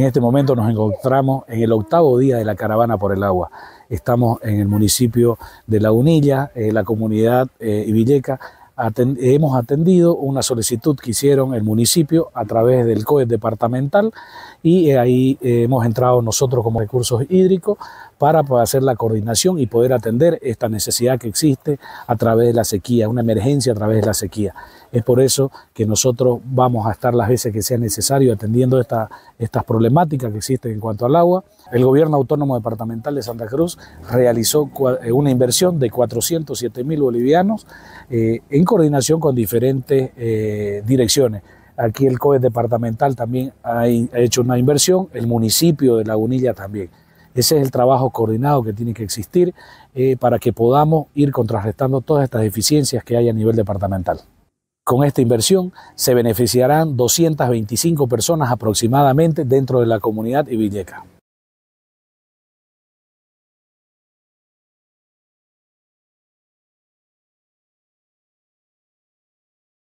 En este momento nos encontramos en el octavo día de la caravana por el agua. Estamos en el municipio de La Unilla, en eh, la comunidad eh, Ibilleca hemos atendido una solicitud que hicieron el municipio a través del COE departamental y eh, ahí eh, hemos entrado nosotros como recursos hídricos para hacer la coordinación y poder atender esta necesidad que existe a través de la sequía, una emergencia a través de la sequía. Es por eso que nosotros vamos a estar las veces que sea necesario atendiendo estas problemáticas que existen en cuanto al agua. El gobierno autónomo departamental de Santa Cruz realizó eh, una inversión de 407 mil bolivianos en coordinación con diferentes eh, direcciones. Aquí el COE departamental también ha, hecho una inversión, el municipio de Lagunilla también. Ese es el trabajo coordinado que tiene que existir eh, para que podamos ir contrarrestando todas estas deficiencias que hay a nivel departamental. Con esta inversión se beneficiarán 225 personas aproximadamente dentro de la comunidad Ibilleca.